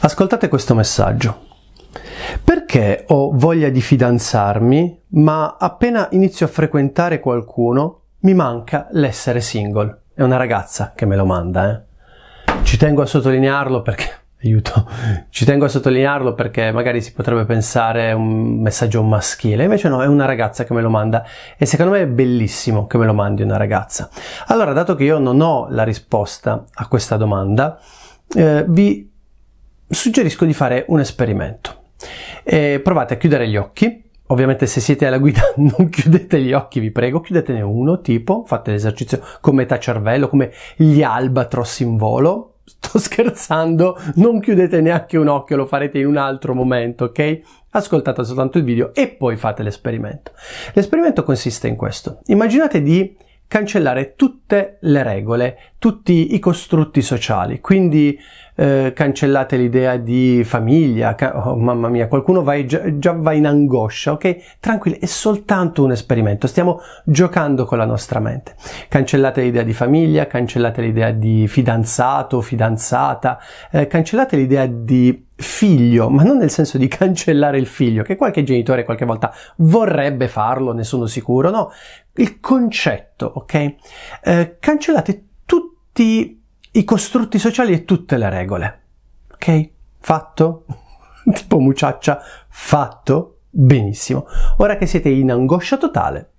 Ascoltate questo messaggio. Perché ho voglia di fidanzarmi, ma appena inizio a frequentare qualcuno mi manca l'essere single? È una ragazza che me lo manda, eh. Ci tengo a sottolinearlo perché. Aiuto, ci tengo a sottolinearlo perché magari si potrebbe pensare un messaggio maschile, invece no, è una ragazza che me lo manda e secondo me è bellissimo che me lo mandi una ragazza. Allora, dato che io non ho la risposta a questa domanda, eh, vi suggerisco di fare un esperimento. E provate a chiudere gli occhi. Ovviamente se siete alla guida non chiudete gli occhi, vi prego, chiudetene uno, tipo, fate l'esercizio con metà cervello, come gli albatros in volo. Sto scherzando, non chiudete neanche un occhio, lo farete in un altro momento, ok? Ascoltate soltanto il video e poi fate l'esperimento. L'esperimento consiste in questo. Immaginate di cancellare tutte le regole, tutti i costrutti sociali. Quindi eh, cancellate l'idea di famiglia, oh, mamma mia, qualcuno vai, già, già va in angoscia, ok? Tranquilli, è soltanto un esperimento, stiamo giocando con la nostra mente. Cancellate l'idea di famiglia, cancellate l'idea di fidanzato, fidanzata, eh, cancellate l'idea di figlio, ma non nel senso di cancellare il figlio, che qualche genitore qualche volta vorrebbe farlo, ne sono sicuro, no, il concetto, ok? Eh, cancellate tutti i costrutti sociali e tutte le regole, ok? Fatto? tipo muciaccia, fatto? Benissimo. Ora che siete in angoscia totale,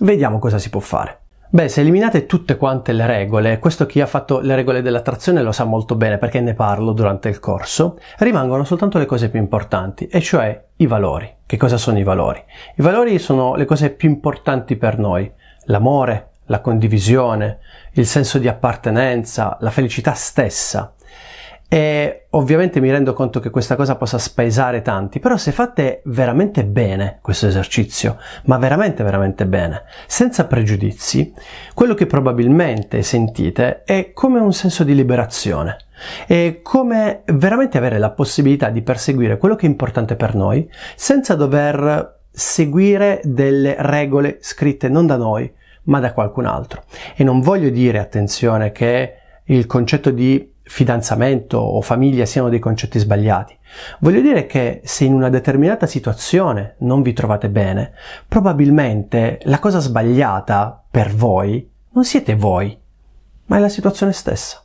vediamo cosa si può fare. Beh, se eliminate tutte quante le regole, questo chi ha fatto le regole dell'attrazione lo sa molto bene perché ne parlo durante il corso, rimangono soltanto le cose più importanti, e cioè i valori. Che cosa sono i valori? I valori sono le cose più importanti per noi, l'amore, la condivisione, il senso di appartenenza, la felicità stessa. E ovviamente mi rendo conto che questa cosa possa spesare tanti, però se fate veramente bene questo esercizio, ma veramente veramente bene, senza pregiudizi, quello che probabilmente sentite è come un senso di liberazione e come veramente avere la possibilità di perseguire quello che è importante per noi senza dover seguire delle regole scritte non da noi ma da qualcun altro. E non voglio dire, attenzione, che il concetto di fidanzamento o famiglia siano dei concetti sbagliati. Voglio dire che se in una determinata situazione non vi trovate bene, probabilmente la cosa sbagliata per voi non siete voi, ma è la situazione stessa.